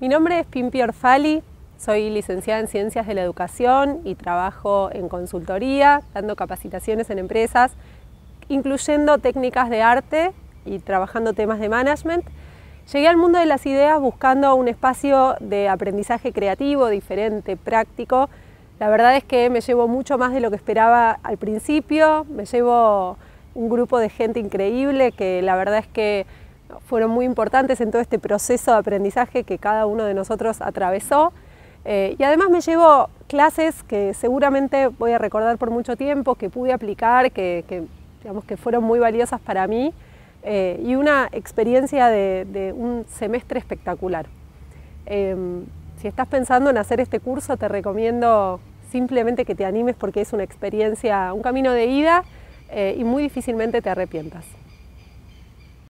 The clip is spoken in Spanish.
Mi nombre es Pimpi Orfali, soy licenciada en Ciencias de la Educación y trabajo en consultoría, dando capacitaciones en empresas, incluyendo técnicas de arte y trabajando temas de management. Llegué al mundo de las ideas buscando un espacio de aprendizaje creativo, diferente, práctico. La verdad es que me llevo mucho más de lo que esperaba al principio, me llevo un grupo de gente increíble que la verdad es que fueron muy importantes en todo este proceso de aprendizaje que cada uno de nosotros atravesó. Eh, y además me llevo clases que seguramente voy a recordar por mucho tiempo, que pude aplicar, que, fueron muy valiosas para mí eh, y una experiencia de, un semestre espectacular. Em, si estás pensando en hacer este curso, te recomiendo simplemente que te animes porque es una experiencia, un camino de ida eh, y muy difícilmente te arrepientas.